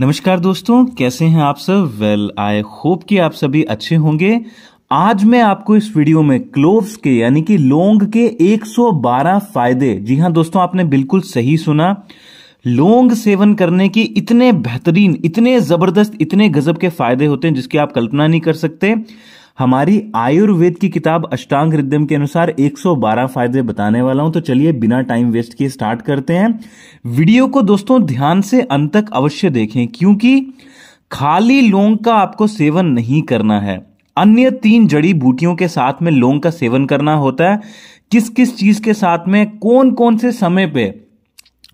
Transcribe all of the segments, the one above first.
नमस्कार दोस्तों कैसे हैं आप सब वेल आई होप कि आप सभी अच्छे होंगे आज मैं आपको इस वीडियो में क्लोव्स के यानी कि लोंग के 112 फायदे जी हां दोस्तों आपने बिल्कुल सही सुना लोंग सेवन करने के इतने बेहतरीन इतने जबरदस्त इतने गजब के फायदे होते हैं जिसकी आप कल्पना नहीं कर सकते हमारी आयुर्वेद की किताब अष्टांग हृदय के अनुसार 112 फायदे बताने वाला हूं तो चलिए बिना टाइम वेस्ट किए स्टार्ट करते हैं वीडियो को दोस्तों ध्यान से अंत तक अवश्य देखें क्योंकि खाली लौंग का आपको सेवन नहीं करना है अन्य तीन जड़ी बूटियों के साथ में लौंग का सेवन करना होता है किस किस चीज के साथ में कौन कौन से समय पे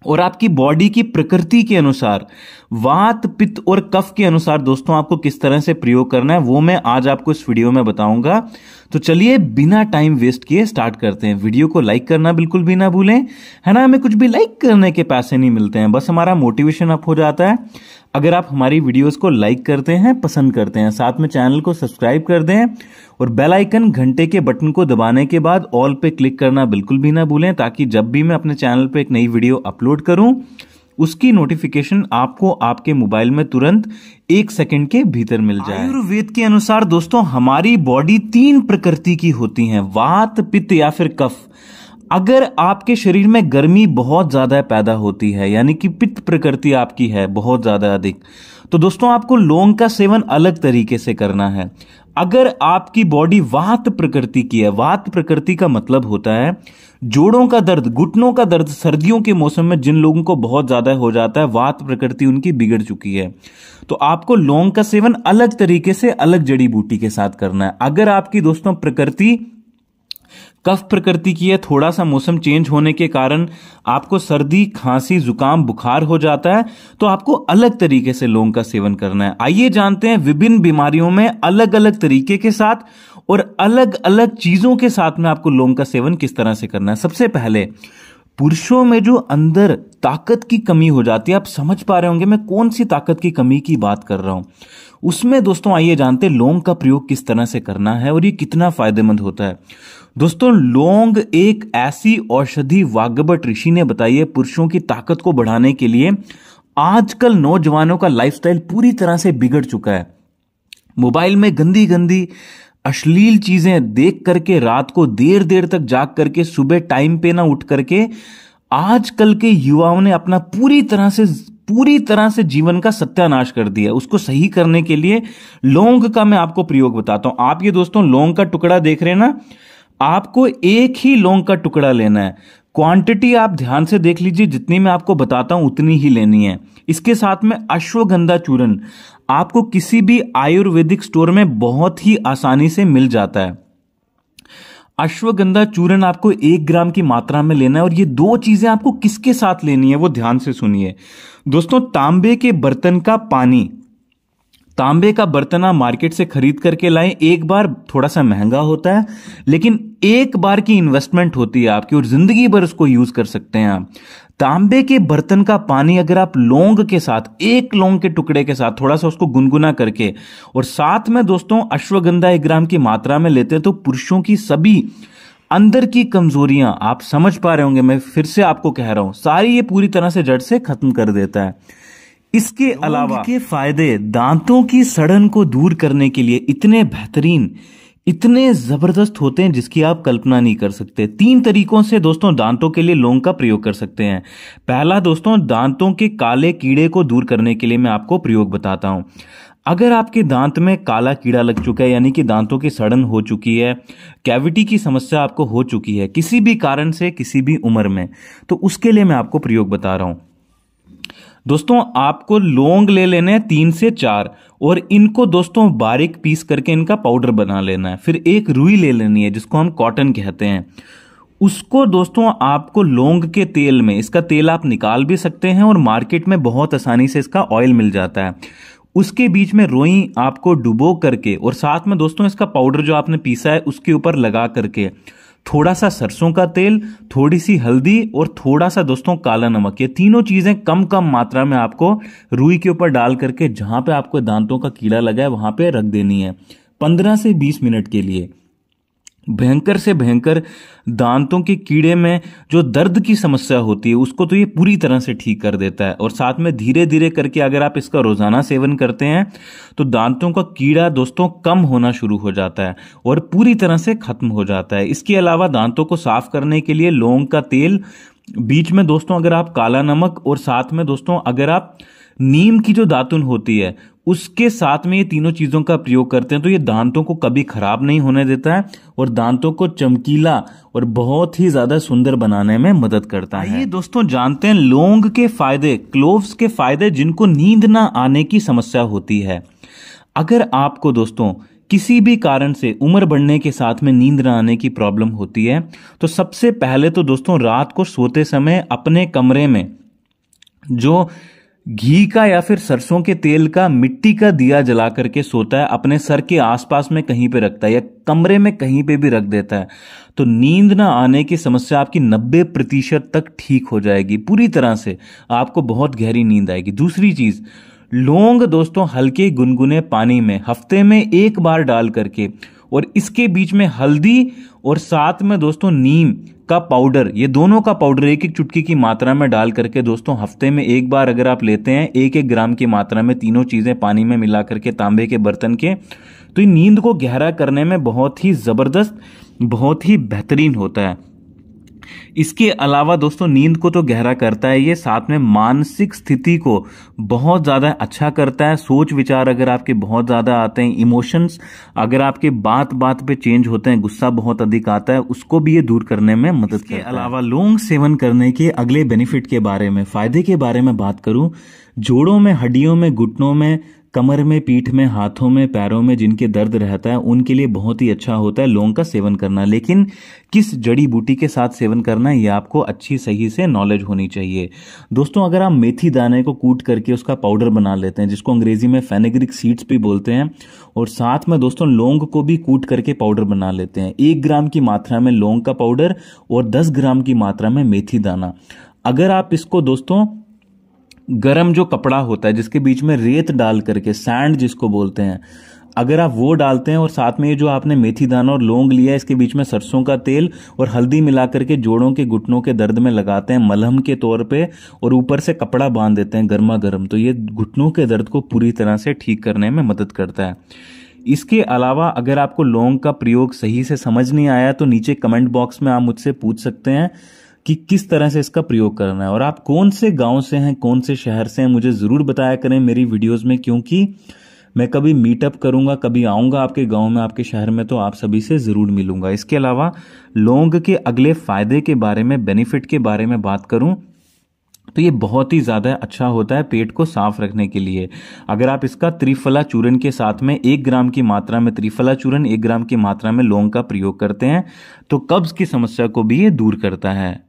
और आपकी बॉडी की प्रकृति के अनुसार वात पित्त और कफ के अनुसार दोस्तों आपको किस तरह से प्रयोग करना है वो मैं आज आपको इस वीडियो में बताऊंगा तो चलिए बिना टाइम वेस्ट किए स्टार्ट करते हैं वीडियो को लाइक करना बिल्कुल भी ना भूलें है ना हमें कुछ भी लाइक करने के पैसे नहीं मिलते हैं बस हमारा मोटिवेशन अप हो जाता है अगर आप हमारी वीडियोस को लाइक करते हैं पसंद करते हैं साथ में चैनल को सब्सक्राइब कर दें और बेल आइकन घंटे के बटन को दबाने के बाद ऑल पे क्लिक करना बिल्कुल भी ना भूलें ताकि जब भी मैं अपने चैनल पे एक नई वीडियो अपलोड करूं उसकी नोटिफिकेशन आपको आपके मोबाइल में तुरंत एक सेकंड के भीतर मिल जाए आयुर्वेद के अनुसार दोस्तों हमारी बॉडी तीन प्रकृति की होती है वात पित्त या फिर कफ अगर आपके शरीर में गर्मी बहुत ज़्यादा पैदा होती है यानी कि पित्त प्रकृति आपकी है बहुत ज़्यादा अधिक तो दोस्तों आपको लौंग का सेवन अलग तरीके से करना है अगर आपकी बॉडी वात प्रकृति की है वात प्रकृति का मतलब होता है जोड़ों का दर्द घुटनों का दर्द सर्दियों के मौसम में जिन लोगों को बहुत ज़्यादा हो जाता है वात प्रकृति उनकी बिगड़ चुकी है तो आपको लौंग का सेवन अलग तरीके से अलग जड़ी बूटी के साथ करना है अगर आपकी दोस्तों प्रकृति कफ प्रकृति की है थोड़ा सा मौसम चेंज होने के कारण आपको सर्दी खांसी जुकाम बुखार हो जाता है तो आपको अलग तरीके से लौंग का सेवन करना है आइए जानते हैं विभिन्न बीमारियों में अलग अलग तरीके के साथ और अलग अलग चीजों के साथ में आपको लौंग का सेवन किस तरह से करना है सबसे पहले पुरुषों में जो अंदर ताकत की कमी हो जाती है आप समझ पा रहे होंगे मैं कौन सी ताकत की कमी की बात कर रहा हूं उसमें दोस्तों आइए जानते लोंग लौंग का प्रयोग किस तरह से करना है और ये कितना फायदेमंद होता है दोस्तों लौंग एक ऐसी औषधि वागबट ऋषि ने बताई है पुरुषों की ताकत को बढ़ाने के लिए आजकल नौजवानों का लाइफस्टाइल पूरी तरह से बिगड़ चुका है मोबाइल में गंदी गंदी अश्लील चीजें देख करके रात को देर देर तक जाग करके सुबह टाइम पे ना उठ करके आजकल के युवाओं ने अपना पूरी तरह से पूरी तरह से जीवन का सत्यानाश कर दिया उसको सही करने के लिए लौंग का मैं आपको प्रयोग बताता हूं आप ये दोस्तों लौंग का टुकड़ा देख रहे हैं ना आपको एक ही लौंग का टुकड़ा लेना है क्वांटिटी आप ध्यान से देख लीजिए जितनी मैं आपको बताता हूं उतनी ही लेनी है इसके साथ में अश्वगंधा चूर्ण आपको किसी भी आयुर्वेदिक स्टोर में बहुत ही आसानी से मिल जाता है अश्वगंधा चूर्ण आपको एक ग्राम की मात्रा में लेना है और ये दो चीजें आपको किसके साथ लेनी है वो ध्यान से सुनिए दोस्तों तांबे के बर्तन का पानी तांबे का बर्तन आप मार्केट से खरीद करके लाएं एक बार थोड़ा सा महंगा होता है लेकिन एक बार की इन्वेस्टमेंट होती है आपकी और जिंदगी भर उसको यूज कर सकते हैं आप तांबे के बर्तन का पानी अगर आप लौंग के साथ एक लौंग के टुकड़े के साथ थोड़ा सा उसको गुनगुना करके और साथ में दोस्तों अश्वगंधा एक ग्राम की मात्रा में लेते हैं तो पुरुषों की सभी अंदर की कमजोरियां आप समझ पा रहे होंगे मैं फिर से आपको कह रहा हूं सारी ये पूरी तरह से जड़ से खत्म कर देता है इसके अलावा के फायदे दांतों की सड़न को दूर करने के लिए इतने बेहतरीन इतने जबरदस्त होते हैं जिसकी आप कल्पना नहीं कर सकते तीन तरीकों से दोस्तों दांतों के लिए लौंग का प्रयोग कर सकते हैं पहला दोस्तों दांतों के काले कीड़े को दूर करने के लिए मैं आपको प्रयोग बताता हूं अगर आपके दांत में काला कीड़ा लग चुका है यानी कि दांतों की सड़न हो चुकी है कैविटी की समस्या आपको हो चुकी है किसी भी कारण से किसी भी उम्र में तो उसके लिए मैं आपको प्रयोग बता रहा हूं दोस्तों आपको लोंग ले लेने हैं तीन से चार और इनको दोस्तों बारीक पीस करके इनका पाउडर बना लेना है फिर एक रुई ले लेनी है जिसको हम कॉटन कहते हैं उसको दोस्तों आपको लोंग के तेल में इसका तेल आप निकाल भी सकते हैं और मार्केट में बहुत आसानी से इसका ऑयल मिल जाता है उसके बीच में रोई आपको डुबो करके और साथ में दोस्तों इसका पाउडर जो आपने पीसा है उसके ऊपर लगा करके थोड़ा सा सरसों का तेल थोड़ी सी हल्दी और थोड़ा सा दोस्तों काला नमक ये तीनों चीज़ें कम कम मात्रा में आपको रुई के ऊपर डाल करके जहां पे आपको दांतों का कीड़ा लगा है वहां पे रख देनी है पंद्रह से बीस मिनट के लिए भयंकर से भयंकर दांतों के कीड़े में जो दर्द की समस्या होती है उसको तो ये पूरी तरह से ठीक कर देता है और साथ में धीरे धीरे करके अगर आप इसका रोज़ाना सेवन करते हैं तो दांतों का कीड़ा दोस्तों कम होना शुरू हो जाता है और पूरी तरह से ख़त्म हो जाता है इसके अलावा दांतों को साफ़ करने के लिए लौंग का तेल बीच में दोस्तों अगर आप काला नमक और साथ में दोस्तों अगर आप नीम की जो दातुन होती है उसके साथ में ये तीनों चीज़ों का प्रयोग करते हैं तो ये दांतों को कभी ख़राब नहीं होने देता है और दांतों को चमकीला और बहुत ही ज़्यादा सुंदर बनाने में मदद करता है ये दोस्तों जानते हैं लोंग के फायदे क्लोव्स के फायदे जिनको नींद ना आने की समस्या होती है अगर आपको दोस्तों किसी भी कारण से उम्र बढ़ने के साथ में नींद न आने की प्रॉब्लम होती है तो सबसे पहले तो दोस्तों रात को सोते समय अपने कमरे में जो घी का या फिर सरसों के तेल का मिट्टी का दिया जला करके सोता है अपने सर के आसपास में कहीं पे रखता है या कमरे में कहीं पे भी रख देता है तो नींद ना आने की समस्या आपकी 90 प्रतिशत तक ठीक हो जाएगी पूरी तरह से आपको बहुत गहरी नींद आएगी दूसरी चीज़ लौंग दोस्तों हल्के गुनगुने पानी में हफ्ते में एक बार डाल करके और इसके बीच में हल्दी और साथ में दोस्तों नीम का पाउडर ये दोनों का पाउडर एक एक चुटकी की मात्रा में डाल करके दोस्तों हफ्ते में एक बार अगर आप लेते हैं एक एक ग्राम की मात्रा में तीनों चीज़ें पानी में मिला करके तांबे के बर्तन के तो ये नींद को गहरा करने में बहुत ही ज़बरदस्त बहुत ही बेहतरीन होता है इसके अलावा दोस्तों नींद को तो गहरा करता है ये साथ में मानसिक स्थिति को बहुत ज़्यादा अच्छा करता है सोच विचार अगर आपके बहुत ज़्यादा आते हैं इमोशंस अगर आपके बात बात पे चेंज होते हैं गुस्सा बहुत अधिक आता है उसको भी ये दूर करने में मदद के अलावा लोंग सेवन करने के अगले बेनिफिट के बारे में फायदे के बारे में बात करूँ जोड़ों में हड्डियों में घुटनों में कमर में पीठ में हाथों में पैरों में जिनके दर्द रहता है उनके लिए बहुत ही अच्छा होता है लौंग का सेवन करना लेकिन किस जड़ी बूटी के साथ सेवन करना है ये आपको अच्छी सही से नॉलेज होनी चाहिए दोस्तों अगर आप मेथी दाने को कूट करके उसका पाउडर बना लेते हैं जिसको अंग्रेजी में फेनेग्रिक सीड्स भी बोलते हैं और साथ में दोस्तों लौंग को भी कूट करके पाउडर बना लेते हैं एक ग्राम की मात्रा में लौंग का पाउडर और दस ग्राम की मात्रा में मेथी दाना अगर आप इसको दोस्तों गर्म जो कपड़ा होता है जिसके बीच में रेत डाल करके सैंड जिसको बोलते हैं अगर आप वो डालते हैं और साथ में ये जो आपने मेथी दाना और लौंग लिया है इसके बीच में सरसों का तेल और हल्दी मिला करके जोड़ों के घुटनों के दर्द में लगाते हैं मलहम के तौर पे और ऊपर से कपड़ा बांध देते हैं गर्मा गर्म तो ये घुटनों के दर्द को पूरी तरह से ठीक करने में मदद करता है इसके अलावा अगर आपको लौंग का प्रयोग सही से समझ नहीं आया तो नीचे कमेंट बॉक्स में आप मुझसे पूछ सकते हैं कि किस तरह से इसका प्रयोग करना है और आप कौन से गांव से हैं कौन से शहर से हैं मुझे ज़रूर बताया करें मेरी वीडियोस में क्योंकि मैं कभी मीटअप करूंगा कभी आऊंगा आपके गांव में आपके शहर में तो आप सभी से ज़रूर मिलूंगा इसके अलावा लौंग के अगले फ़ायदे के बारे में बेनिफिट के बारे में बात करूं तो ये बहुत ही ज़्यादा अच्छा होता है पेट को साफ रखने के लिए अगर आप इसका त्रिफला चूर्ण के साथ में एक ग्राम की मात्रा में त्रिफला चूर्ण एक ग्राम की मात्रा में लौंग का प्रयोग करते हैं तो कब्ज़ की समस्या को भी ये दूर करता है